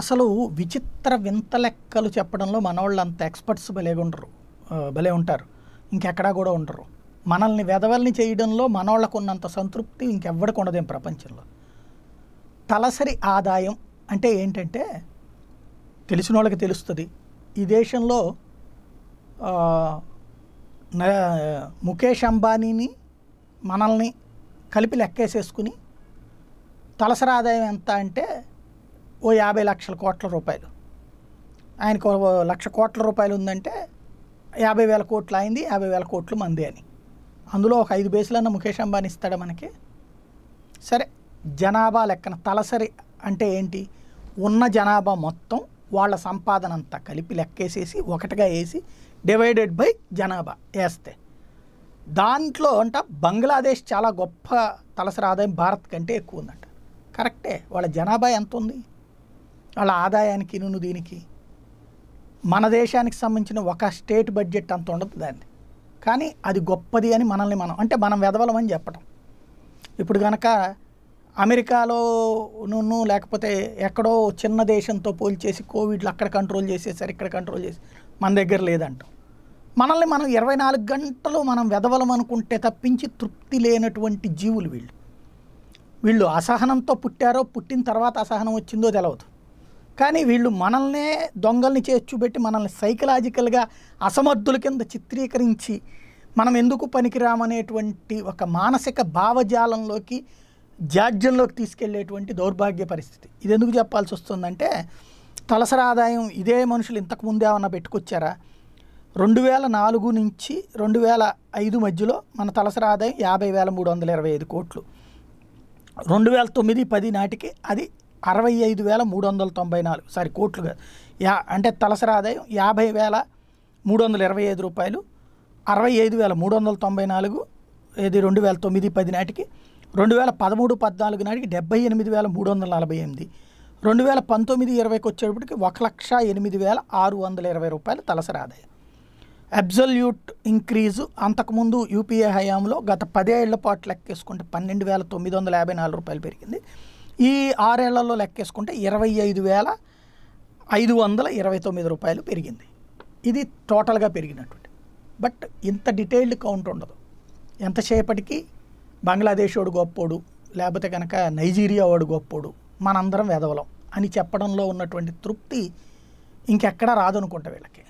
అసలు విచిత్ర వింత లెక్కలు చెప్పడంలో మనవాళ్ళు అంత ఎక్స్పర్ట్స్ భలేగా ఉండరు భలే ఉంటారు ఇంకెక్కడా కూడా ఉండరు మనల్ని వెదవల్ని చేయడంలో మనవాళ్ళకు ఉన్నంత సంతృప్తి ఇంకెవ్వడికి ఉండదేం ప్రపంచంలో తలసరి ఆదాయం అంటే ఏంటంటే తెలిసిన వాళ్ళకి తెలుస్తుంది ఈ దేశంలో ముఖేష్ అంబానీని మనల్ని కలిపి లెక్కేసేసుకుని తలసరి ఆదాయం ఎంత అంటే ఓ యాభై లక్షల కోట్ల రూపాయలు ఆయనకు లక్ష కోట్ల రూపాయలు ఉందంటే యాభై వేల కోట్లు అయింది యాభై వేల కోట్లు మంది అని అందులో ఒక ఐదు బేసులన్న ముఖేష్ అంబానీ ఇస్తాడు మనకి సరే జనాభా లెక్కన తలసరి అంటే ఏంటి ఉన్న జనాభా మొత్తం వాళ్ళ సంపాదన అంతా కలిపి లెక్కేసేసి ఒకటిగా వేసి డివైడెడ్ బై జనాభా వేస్తే దాంట్లో అంట బంగ్లాదేశ్ చాలా గొప్ప తలసరి ఆదాయం భారత్ కంటే ఎక్కువ ఉందంట కరెక్టే వాళ్ళ జనాభా ఎంత ఉంది వాళ్ళ ఆదాయానికి నువ్వు దీనికి మన దేశానికి సంబంధించిన ఒక స్టేట్ బడ్జెట్ అంత ఉండదు దాన్ని కానీ అది గొప్పది అని మనల్ని మనం అంటే మనం వెదవలమని చెప్పడం ఇప్పుడు కనుక అమెరికాలో నువ్వు లేకపోతే ఎక్కడో చిన్న దేశంతో పోల్చేసి కోవిడ్లు అక్కడ కంట్రోల్ చేసేసారు ఇక్కడ కంట్రోల్ చేసి మన దగ్గర లేదంట మనల్ని మనం ఇరవై నాలుగు గంటలు మనం వెదవలం అనుకుంటే తప్పించి తృప్తి లేనటువంటి జీవులు వీళ్ళు వీళ్ళు అసహనంతో పుట్టారో పుట్టిన తర్వాత అసహనం వచ్చిందో తెలవదు కానీ వీళ్ళు మనల్నే దొంగల్ని చేర్చుపెట్టి మనల్ని సైకలాజికల్గా అసమర్థుల కింద చిత్రీకరించి మనం ఎందుకు పనికిరామనేటువంటి ఒక మానసిక భావజాలంలోకి జాడ్యంలోకి తీసుకెళ్లేటువంటి దౌర్భాగ్య పరిస్థితి ఇది ఎందుకు చెప్పాల్సి వస్తుందంటే తలసరి ఆదాయం ఇదే మనుషులు ఇంతకుముందే ఏమన్నా పెట్టుకొచ్చారా రెండు వేల నాలుగు నుంచి రెండు వేల ఐదు మధ్యలో మన తలసరి ఆదాయం యాభై వేల మూడు వందల ఇరవై ఐదు కోట్లు రెండు వేల తొమ్మిది పది నాటికి అది అరవై ఐదు వేల మూడు వందల తొంభై నాలుగు సారీ కాదు యా అంటే తలసరి ఆదాయం యాభై వేల మూడు వందల ఇరవై ఐదు రూపాయలు అరవై ఐదు వేల మూడు వందల తొంభై నాలుగు ఇది రెండు వేల తొమ్మిది పది నాటికి రెండు వేల పదమూడు పద్నాలుగు నాటికి డెబ్బై ఎనిమిది వేల మూడు వందల నలభై ఎనిమిది రెండు వేల పంతొమ్మిది ఇరవైకి వచ్చేటప్పటికి ఒక లక్ష ఎనిమిది వేల ఆరు వందల ఇరవై రూపాయలు తలసరి ఆదాయం అబ్జల్యూట్ ఇంక్రీజు అంతకుముందు యూపీఏ హయాంలో గత పదేళ్ల పాటు లెక్కేసుకుంటే పన్నెండు వేల తొమ్మిది వందల యాభై నాలుగు రూపాయలు పెరిగింది ఈ ఆరేళ్లలో లెక్కేసుకుంటే ఇరవై ఐదు వేల ఐదు వందల ఇరవై తొమ్మిది రూపాయలు పెరిగింది ఇది టోటల్గా పెరిగినటువంటి బట్ ఇంత డీటెయిల్డ్ కౌంట్ ఉండదు ఎంతసేపటికి బంగ్లాదేశ్ వాడు గొప్పోడు లేకపోతే కనుక నైజీరియా వాడు గొప్పోడు మనందరం వెదవలం అని చెప్పడంలో ఉన్నటువంటి తృప్తి ఇంకెక్కడా రాదనుకుంటా వీళ్ళకి